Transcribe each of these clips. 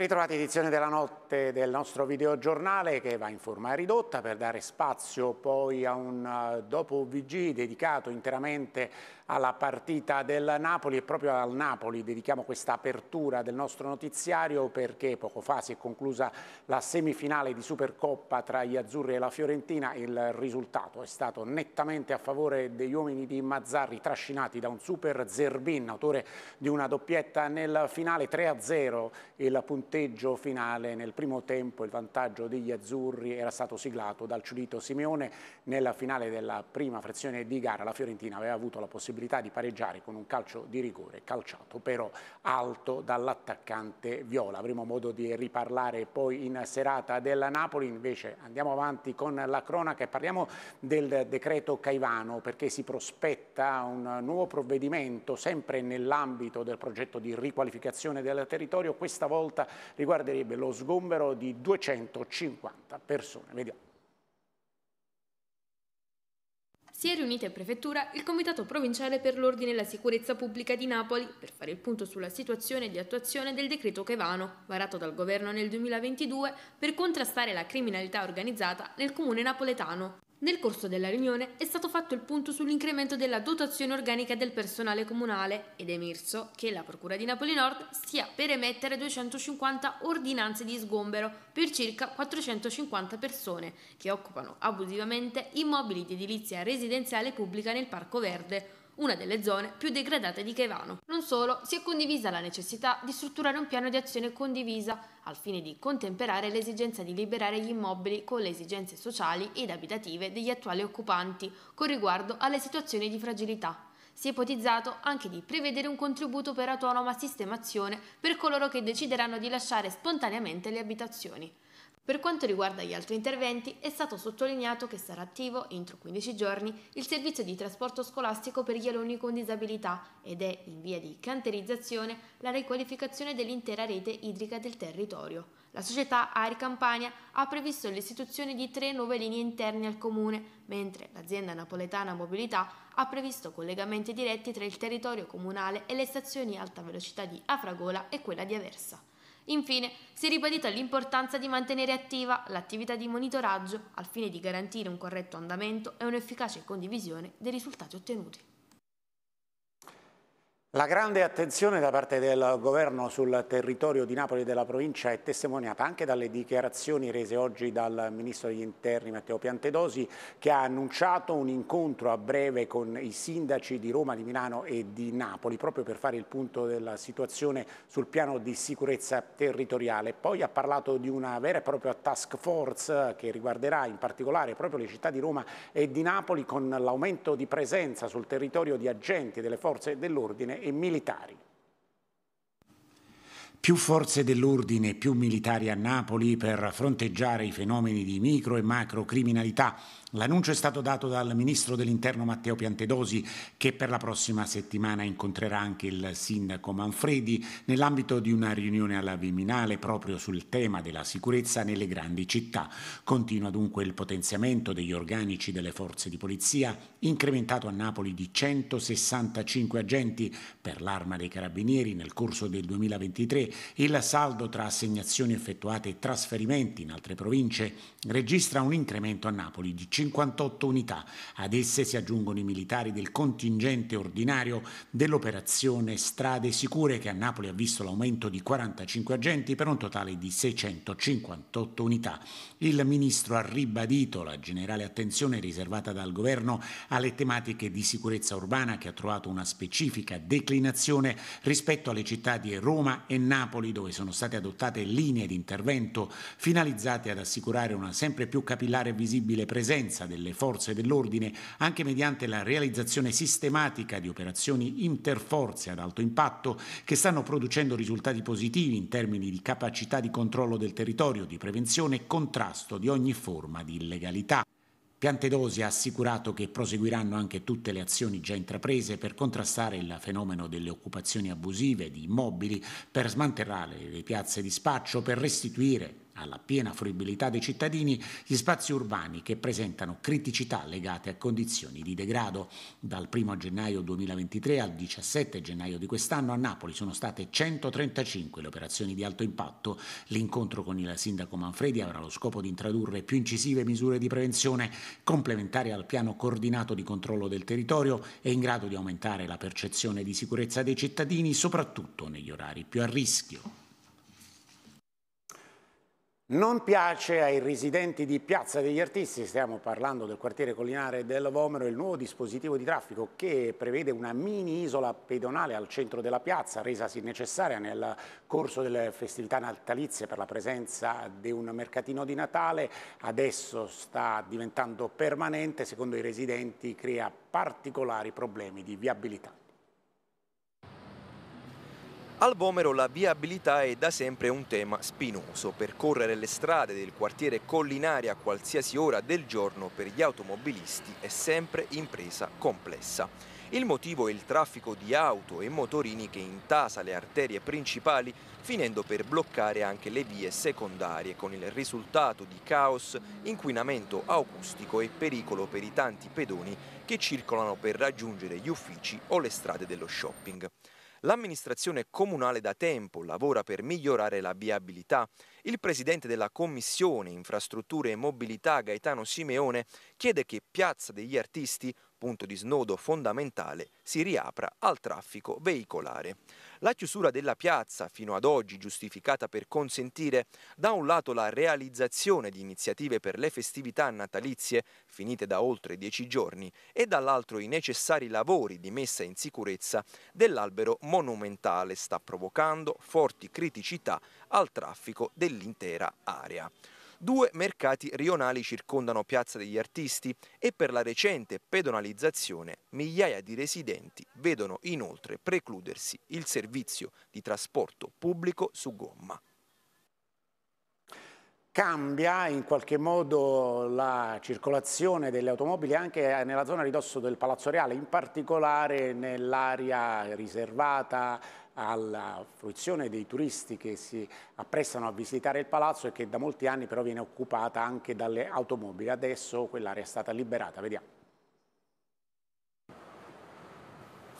Ben ritrovati edizione della notte del nostro videogiornale che va in forma ridotta per dare spazio poi a un eh, dopo VG dedicato interamente alla partita del Napoli e proprio al Napoli dedichiamo questa apertura del nostro notiziario perché poco fa si è conclusa la semifinale di Supercoppa tra gli Azzurri e la Fiorentina il risultato è stato nettamente a favore degli uomini di Mazzarri trascinati da un super Zerbin autore di una doppietta nel finale 3-0 il punteggio punteggio finale nel primo tempo il vantaggio degli azzurri era stato siglato dal Ciudito Simeone nella finale della prima frazione di gara la Fiorentina aveva avuto la possibilità di pareggiare con un calcio di rigore calciato però alto dall'attaccante Viola avremo modo di riparlare poi in serata della Napoli invece andiamo avanti con la cronaca e parliamo del decreto Caivano perché si prospetta un nuovo provvedimento sempre nell'ambito del progetto di riqualificazione del territorio questa volta riguarderebbe lo sgombero di 250 persone. Vediamo. Si è riunito in prefettura il Comitato Provinciale per l'Ordine e la Sicurezza Pubblica di Napoli per fare il punto sulla situazione di attuazione del decreto Chevano, varato dal governo nel 2022 per contrastare la criminalità organizzata nel comune napoletano. Nel corso della riunione è stato fatto il punto sull'incremento della dotazione organica del personale comunale ed è emerso che la Procura di Napoli Nord stia per emettere 250 ordinanze di sgombero per circa 450 persone che occupano abusivamente immobili di edilizia residenziale pubblica nel Parco Verde una delle zone più degradate di Caivano. Non solo, si è condivisa la necessità di strutturare un piano di azione condivisa al fine di contemperare l'esigenza di liberare gli immobili con le esigenze sociali ed abitative degli attuali occupanti con riguardo alle situazioni di fragilità si è ipotizzato anche di prevedere un contributo per autonoma sistemazione per coloro che decideranno di lasciare spontaneamente le abitazioni. Per quanto riguarda gli altri interventi, è stato sottolineato che sarà attivo, entro 15 giorni, il servizio di trasporto scolastico per gli alunni con disabilità ed è in via di canterizzazione la riqualificazione dell'intera rete idrica del territorio. La società Air Campania ha previsto l'istituzione di tre nuove linee interne al comune, mentre l'azienda napoletana Mobilità ha previsto collegamenti diretti tra il territorio comunale e le stazioni alta velocità di Afragola e quella di Aversa. Infine, si è ribadita l'importanza di mantenere attiva l'attività di monitoraggio al fine di garantire un corretto andamento e un'efficace condivisione dei risultati ottenuti. La grande attenzione da parte del governo sul territorio di Napoli e della provincia è testimoniata anche dalle dichiarazioni rese oggi dal ministro degli interni Matteo Piantedosi che ha annunciato un incontro a breve con i sindaci di Roma, di Milano e di Napoli proprio per fare il punto della situazione sul piano di sicurezza territoriale. Poi ha parlato di una vera e propria task force che riguarderà in particolare proprio le città di Roma e di Napoli con l'aumento di presenza sul territorio di agenti delle forze dell'ordine e militari più forze dell'ordine, più militari a Napoli per fronteggiare i fenomeni di micro e macro criminalità. L'annuncio è stato dato dal ministro dell'interno Matteo Piantedosi che per la prossima settimana incontrerà anche il sindaco Manfredi nell'ambito di una riunione alla Viminale proprio sul tema della sicurezza nelle grandi città. Continua dunque il potenziamento degli organici delle forze di polizia, incrementato a Napoli di 165 agenti per l'arma dei carabinieri nel corso del 2023 il saldo tra assegnazioni effettuate e trasferimenti in altre province registra un incremento a Napoli di 58 unità. Ad esse si aggiungono i militari del contingente ordinario dell'operazione Strade Sicure che a Napoli ha visto l'aumento di 45 agenti per un totale di 658 unità. Il ministro ha ribadito la generale attenzione riservata dal governo alle tematiche di sicurezza urbana che ha trovato una specifica declinazione rispetto alle città di Roma e Napoli Napoli, dove sono state adottate linee di intervento finalizzate ad assicurare una sempre più capillare e visibile presenza delle forze dell'ordine, anche mediante la realizzazione sistematica di operazioni interforze ad alto impatto che stanno producendo risultati positivi in termini di capacità di controllo del territorio, di prevenzione e contrasto di ogni forma di illegalità. Piantedosi ha assicurato che proseguiranno anche tutte le azioni già intraprese per contrastare il fenomeno delle occupazioni abusive di immobili, per smantellare le piazze di spaccio, per restituire alla piena fruibilità dei cittadini gli spazi urbani che presentano criticità legate a condizioni di degrado. Dal 1 gennaio 2023 al 17 gennaio di quest'anno a Napoli sono state 135 le operazioni di alto impatto. L'incontro con il sindaco Manfredi avrà lo scopo di introdurre più incisive misure di prevenzione complementari al piano coordinato di controllo del territorio e in grado di aumentare la percezione di sicurezza dei cittadini, soprattutto negli orari più a rischio non piace ai residenti di Piazza degli Artisti, stiamo parlando del quartiere collinare del Vomero, il nuovo dispositivo di traffico che prevede una mini isola pedonale al centro della piazza, resasi necessaria nel corso delle festività natalizie per la presenza di un mercatino di Natale, adesso sta diventando permanente, secondo i residenti crea particolari problemi di viabilità. Al Bomero la viabilità è da sempre un tema spinoso. Percorrere le strade del quartiere collinare a qualsiasi ora del giorno per gli automobilisti è sempre impresa complessa. Il motivo è il traffico di auto e motorini che intasa le arterie principali, finendo per bloccare anche le vie secondarie, con il risultato di caos, inquinamento acustico e pericolo per i tanti pedoni che circolano per raggiungere gli uffici o le strade dello shopping. L'amministrazione comunale da tempo lavora per migliorare la viabilità. Il presidente della Commissione Infrastrutture e Mobilità Gaetano Simeone chiede che Piazza degli Artisti punto di snodo fondamentale, si riapra al traffico veicolare. La chiusura della piazza, fino ad oggi giustificata per consentire da un lato la realizzazione di iniziative per le festività natalizie, finite da oltre dieci giorni, e dall'altro i necessari lavori di messa in sicurezza dell'albero monumentale, sta provocando forti criticità al traffico dell'intera area. Due mercati rionali circondano Piazza degli Artisti e per la recente pedonalizzazione migliaia di residenti vedono inoltre precludersi il servizio di trasporto pubblico su gomma cambia in qualche modo la circolazione delle automobili anche nella zona ridosso del Palazzo Reale, in particolare nell'area riservata alla fruizione dei turisti che si apprestano a visitare il palazzo e che da molti anni però viene occupata anche dalle automobili. Adesso quell'area è stata liberata, vediamo.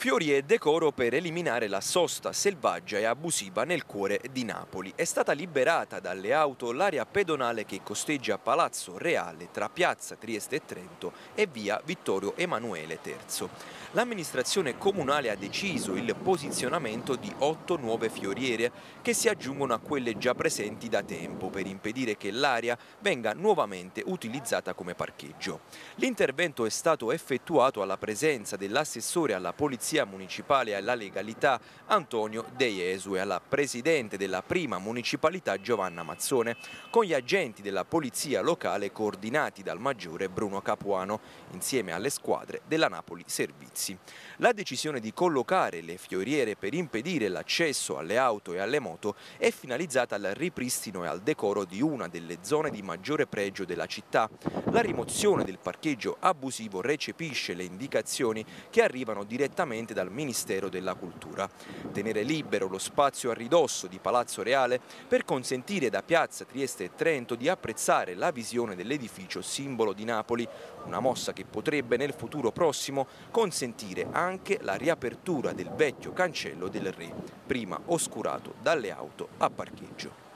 Fiori e decoro per eliminare la sosta selvaggia e abusiva nel cuore di Napoli. È stata liberata dalle auto l'area pedonale che costeggia Palazzo Reale tra Piazza Trieste e Trento e via Vittorio Emanuele III. L'amministrazione comunale ha deciso il posizionamento di otto nuove fioriere che si aggiungono a quelle già presenti da tempo per impedire che l'area venga nuovamente utilizzata come parcheggio. L'intervento è stato effettuato alla presenza dell'assessore alla polizia Polizia Municipale e alla Legalità Antonio De Jesu e alla Presidente della prima municipalità Giovanna Mazzone, con gli agenti della Polizia Locale coordinati dal Maggiore Bruno Capuano, insieme alle squadre della Napoli Servizi. La decisione di collocare le fioriere per impedire l'accesso alle auto e alle moto è finalizzata al ripristino e al decoro di una delle zone di maggiore pregio della città. La rimozione del parcheggio abusivo recepisce le indicazioni che arrivano direttamente dal Ministero della Cultura. Tenere libero lo spazio a ridosso di Palazzo Reale per consentire da Piazza Trieste e Trento di apprezzare la visione dell'edificio simbolo di Napoli, una mossa che potrebbe nel futuro prossimo consentire anche anche la riapertura del vecchio cancello del Re, prima oscurato dalle auto a parcheggio.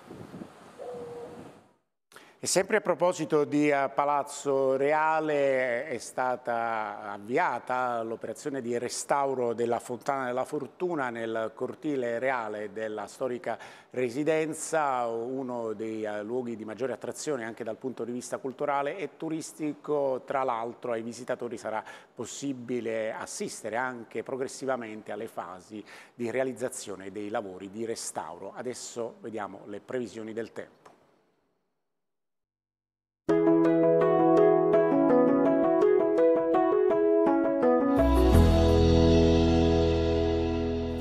E sempre a proposito di eh, Palazzo Reale eh, è stata avviata l'operazione di restauro della Fontana della Fortuna nel cortile reale della storica residenza, uno dei eh, luoghi di maggiore attrazione anche dal punto di vista culturale e turistico. Tra l'altro ai visitatori sarà possibile assistere anche progressivamente alle fasi di realizzazione dei lavori di restauro. Adesso vediamo le previsioni del tempo.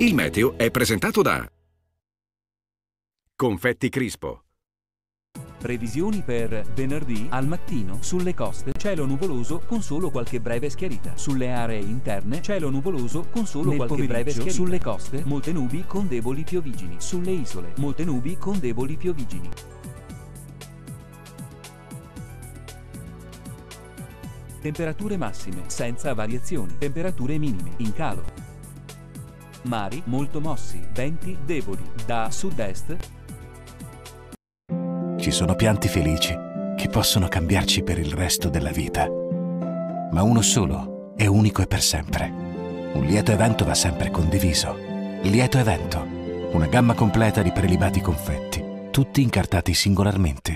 Il meteo è presentato da Confetti Crispo. Previsioni per venerdì al mattino sulle coste cielo nuvoloso con solo qualche breve schiarita. Sulle aree interne cielo nuvoloso con solo Nel qualche breve schiarita. Sulle coste molte nubi con deboli piovigini. Sulle isole molte nubi con deboli piovigini. Temperature massime senza variazioni. Temperature minime in calo mari molto mossi, venti deboli, da sud-est. Ci sono pianti felici che possono cambiarci per il resto della vita, ma uno solo è unico e per sempre. Un lieto evento va sempre condiviso. lieto evento, una gamma completa di prelibati confetti, tutti incartati singolarmente.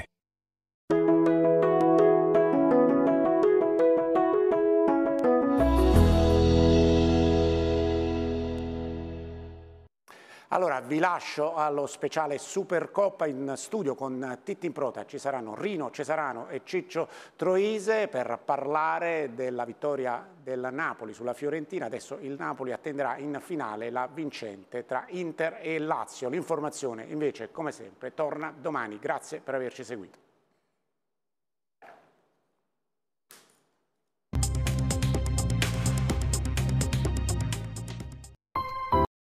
Allora vi lascio allo speciale Supercoppa in studio con Titti in Prota, ci saranno Rino Cesarano e Ciccio Troise per parlare della vittoria del Napoli sulla Fiorentina, adesso il Napoli attenderà in finale la vincente tra Inter e Lazio, l'informazione invece come sempre torna domani, grazie per averci seguito.